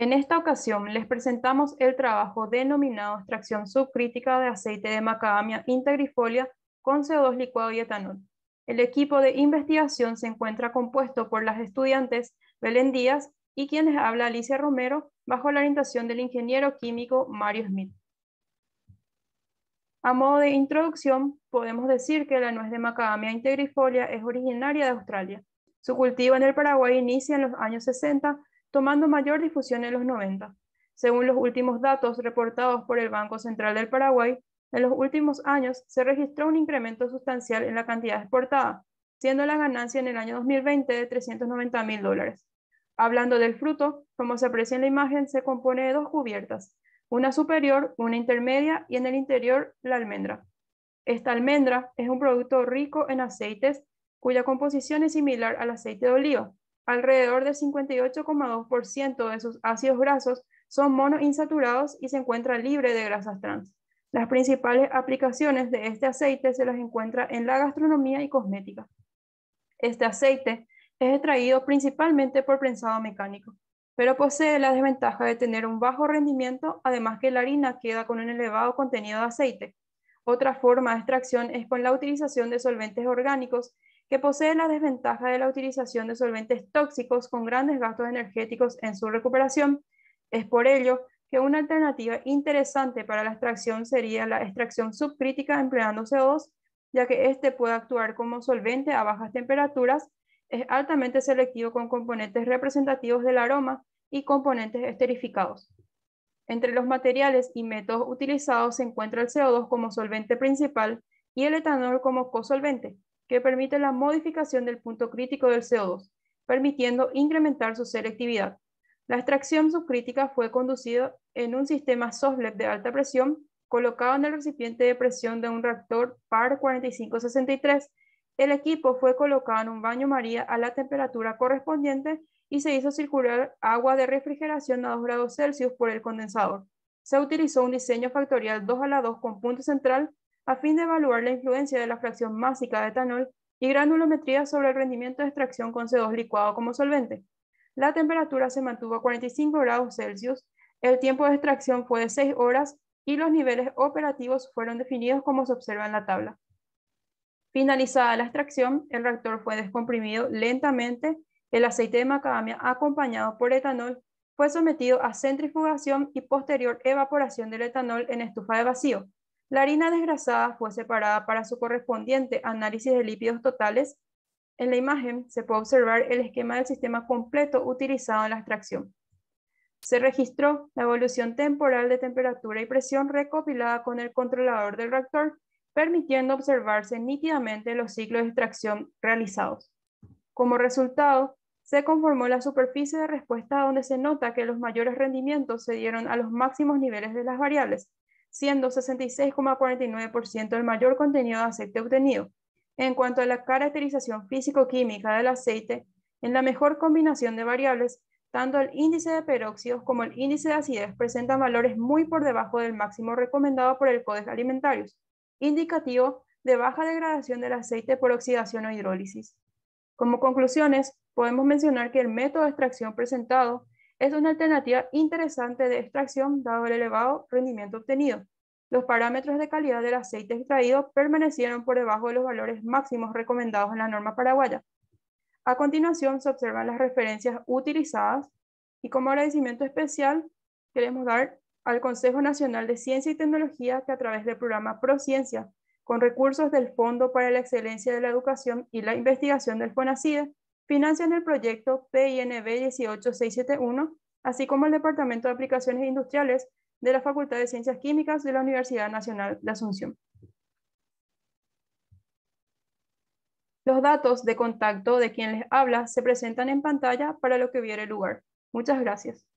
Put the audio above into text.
En esta ocasión les presentamos el trabajo denominado extracción subcrítica de aceite de macadamia integrifolia con CO2 licuado y etanol. El equipo de investigación se encuentra compuesto por las estudiantes Belén Díaz y quienes habla Alicia Romero bajo la orientación del ingeniero químico Mario Smith. A modo de introducción, podemos decir que la nuez de macadamia integrifolia es originaria de Australia. Su cultivo en el Paraguay inicia en los años 60 tomando mayor difusión en los 90. Según los últimos datos reportados por el Banco Central del Paraguay, en los últimos años se registró un incremento sustancial en la cantidad exportada, siendo la ganancia en el año 2020 de 390 mil dólares. Hablando del fruto, como se aprecia en la imagen, se compone de dos cubiertas, una superior, una intermedia y en el interior la almendra. Esta almendra es un producto rico en aceites cuya composición es similar al aceite de oliva, Alrededor del 58,2% de sus ácidos grasos son monoinsaturados y se encuentra libre de grasas trans. Las principales aplicaciones de este aceite se las encuentra en la gastronomía y cosmética. Este aceite es extraído principalmente por prensado mecánico, pero posee la desventaja de tener un bajo rendimiento, además que la harina queda con un elevado contenido de aceite. Otra forma de extracción es con la utilización de solventes orgánicos que posee la desventaja de la utilización de solventes tóxicos con grandes gastos energéticos en su recuperación. Es por ello que una alternativa interesante para la extracción sería la extracción subcrítica empleando CO2, ya que este puede actuar como solvente a bajas temperaturas, es altamente selectivo con componentes representativos del aroma y componentes esterificados. Entre los materiales y métodos utilizados se encuentra el CO2 como solvente principal y el etanol como cosolvente, que permite la modificación del punto crítico del CO2, permitiendo incrementar su selectividad. La extracción subcrítica fue conducida en un sistema SOSLEP de alta presión colocado en el recipiente de presión de un reactor PAR 4563. El equipo fue colocado en un baño María a la temperatura correspondiente y se hizo circular agua de refrigeración a 2 grados Celsius por el condensador. Se utilizó un diseño factorial 2 a la 2 con punto central a fin de evaluar la influencia de la fracción másica de etanol y granulometría sobre el rendimiento de extracción con co 2 licuado como solvente. La temperatura se mantuvo a 45 grados Celsius, el tiempo de extracción fue de 6 horas y los niveles operativos fueron definidos como se observa en la tabla. Finalizada la extracción, el reactor fue descomprimido lentamente, el aceite de macadamia acompañado por etanol fue sometido a centrifugación y posterior evaporación del etanol en estufa de vacío, la harina desgrasada fue separada para su correspondiente análisis de lípidos totales. En la imagen se puede observar el esquema del sistema completo utilizado en la extracción. Se registró la evolución temporal de temperatura y presión recopilada con el controlador del reactor, permitiendo observarse nítidamente los ciclos de extracción realizados. Como resultado, se conformó la superficie de respuesta donde se nota que los mayores rendimientos se dieron a los máximos niveles de las variables, siendo 66,49% el mayor contenido de aceite obtenido. En cuanto a la caracterización físico-química del aceite, en la mejor combinación de variables, tanto el índice de peróxidos como el índice de acidez presentan valores muy por debajo del máximo recomendado por el Código Alimentarios, indicativo de baja degradación del aceite por oxidación o hidrólisis. Como conclusiones, podemos mencionar que el método de extracción presentado es una alternativa interesante de extracción dado el elevado rendimiento obtenido. Los parámetros de calidad del aceite extraído permanecieron por debajo de los valores máximos recomendados en la norma paraguaya. A continuación se observan las referencias utilizadas y como agradecimiento especial queremos dar al Consejo Nacional de Ciencia y Tecnología que a través del programa Prociencia, con recursos del Fondo para la Excelencia de la Educación y la Investigación del FONACIDE, financian el proyecto PINB 18671, así como el Departamento de Aplicaciones Industriales de la Facultad de Ciencias Químicas de la Universidad Nacional de Asunción. Los datos de contacto de quien les habla se presentan en pantalla para lo que viere lugar. Muchas gracias.